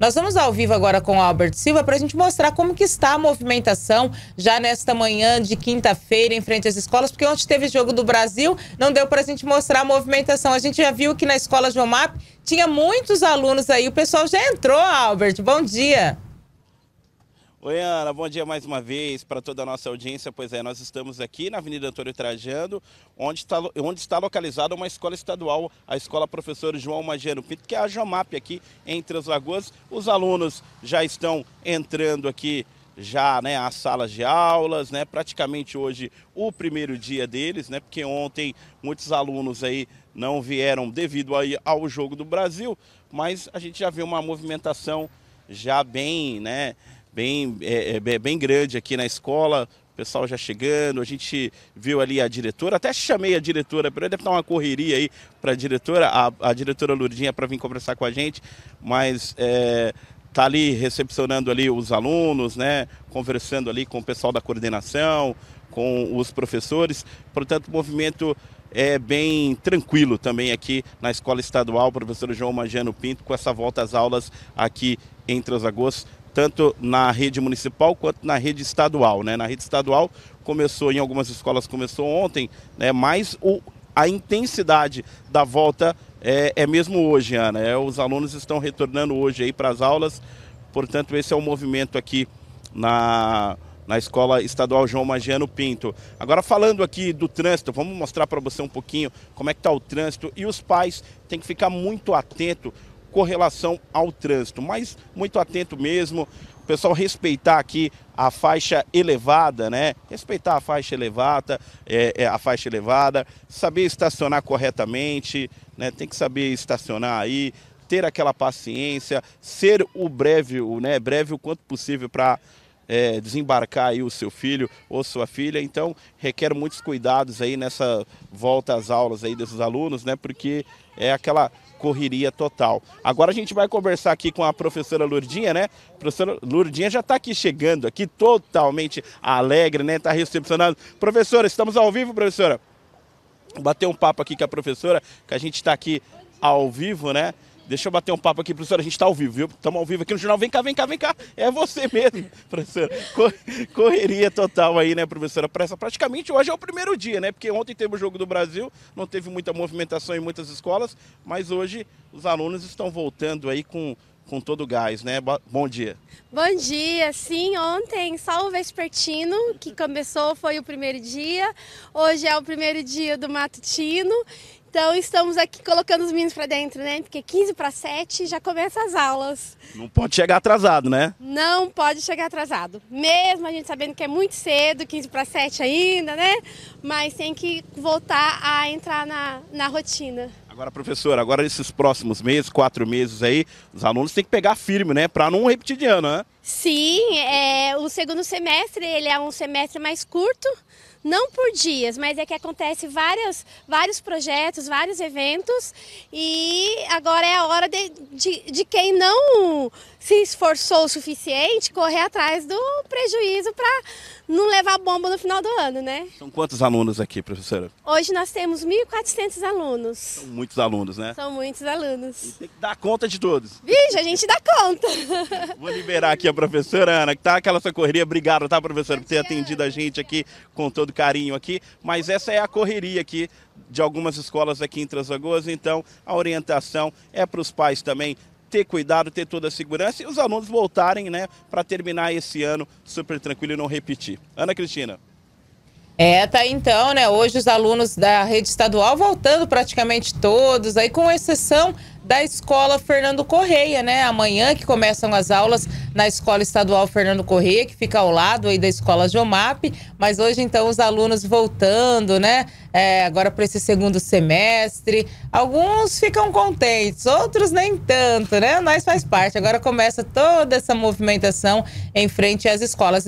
Nós vamos ao vivo agora com o Albert Silva para a gente mostrar como que está a movimentação já nesta manhã de quinta-feira em frente às escolas, porque ontem teve jogo do Brasil, não deu para a gente mostrar a movimentação. A gente já viu que na escola João Map tinha muitos alunos aí, o pessoal já entrou, Albert. Bom dia. Oi, Ana, bom dia mais uma vez para toda a nossa audiência. Pois é, nós estamos aqui na Avenida Antônio Trajano, onde está, onde está localizada uma escola estadual, a Escola Professor João Magiano Pinto, que é a JOMAP aqui entre as Lagoas. Os alunos já estão entrando aqui já né, as salas de aulas, né, praticamente hoje o primeiro dia deles, né, porque ontem muitos alunos aí não vieram devido aí ao jogo do Brasil, mas a gente já vê uma movimentação já bem, né, bem, é, é, bem grande aqui na escola. O pessoal já chegando, a gente viu ali a diretora, até chamei a diretora, deve estar uma correria aí para a diretora, a diretora Lurdinha para vir conversar com a gente, mas é, tá ali recepcionando ali os alunos, né, conversando ali com o pessoal da coordenação, com os professores. Portanto, o movimento é bem tranquilo também aqui na Escola Estadual, professor João Magiano Pinto, com essa volta às aulas aqui em Transagosto tanto na rede municipal quanto na rede estadual. Né? Na rede estadual começou, em algumas escolas começou ontem, né? mas o, a intensidade da volta é, é mesmo hoje, Ana. É, os alunos estão retornando hoje aí para as aulas, portanto esse é o movimento aqui na, na Escola Estadual João Magiano Pinto. Agora falando aqui do trânsito, vamos mostrar para você um pouquinho como é que está o trânsito e os pais têm que ficar muito atento com relação ao trânsito, mas muito atento mesmo. O pessoal respeitar aqui a faixa elevada, né? Respeitar a faixa elevada, é, é, a faixa elevada, saber estacionar corretamente, né? Tem que saber estacionar aí, ter aquela paciência, ser o breve, o, né? Breve o quanto possível para é, desembarcar aí o seu filho ou sua filha. Então, requer muitos cuidados aí nessa volta às aulas aí desses alunos, né? Porque é aquela correria total. Agora a gente vai conversar aqui com a professora Lurdinha, né? A professora Lurdinha já está aqui chegando, aqui totalmente alegre, né? Está recepcionando. Professora, estamos ao vivo, professora? Bater um papo aqui com a professora, que a gente está aqui ao vivo, né? Deixa eu bater um papo aqui, professora. A gente está ao vivo, viu? Estamos ao vivo aqui no jornal. Vem cá, vem cá, vem cá. É você mesmo, professora. Correria total aí, né, professora? Pressa. Praticamente hoje é o primeiro dia, né? Porque ontem teve o Jogo do Brasil, não teve muita movimentação em muitas escolas, mas hoje os alunos estão voltando aí com, com todo o gás, né? Bom dia. Bom dia, sim. Ontem só o vespertino que começou foi o primeiro dia. Hoje é o primeiro dia do matutino então estamos aqui colocando os meninos para dentro, né? Porque 15 para 7 já começa as aulas. Não pode chegar atrasado, né? Não pode chegar atrasado. Mesmo a gente sabendo que é muito cedo, 15 para 7 ainda, né? Mas tem que voltar a entrar na, na rotina. Agora, professora, agora esses próximos meses, quatro meses aí, os alunos têm que pegar firme, né? Para não repetir de ano, né? Sim, é, o segundo semestre ele é um semestre mais curto, não por dias, mas é que acontece várias, vários projetos, vários eventos e agora é a hora de, de, de quem não se esforçou o suficiente correr atrás do prejuízo para não levar bomba no final do ano, né? São quantos alunos aqui, professora? Hoje nós temos 1.400 alunos. São muitos alunos, né? São muitos alunos. E tem que dar conta de todos. Vixe, a gente dá conta. Vou liberar aqui a professora Ana, que tá aquela sua correria. Obrigado, tá, professora, por ter atendido a gente aqui com todo carinho aqui. Mas essa é a correria aqui de algumas escolas aqui em Três então a orientação é para os pais também ter cuidado, ter toda a segurança e os alunos voltarem né, para terminar esse ano super tranquilo e não repetir. Ana Cristina. É, tá então, né? Hoje os alunos da rede estadual voltando praticamente todos, aí com exceção da escola Fernando Correia, né? Amanhã que começam as aulas na escola estadual Fernando Correia, que fica ao lado aí da escola Jomap, mas hoje então os alunos voltando, né? É, agora para esse segundo semestre, alguns ficam contentes, outros nem tanto, né? Nós faz parte. Agora começa toda essa movimentação em frente às escolas.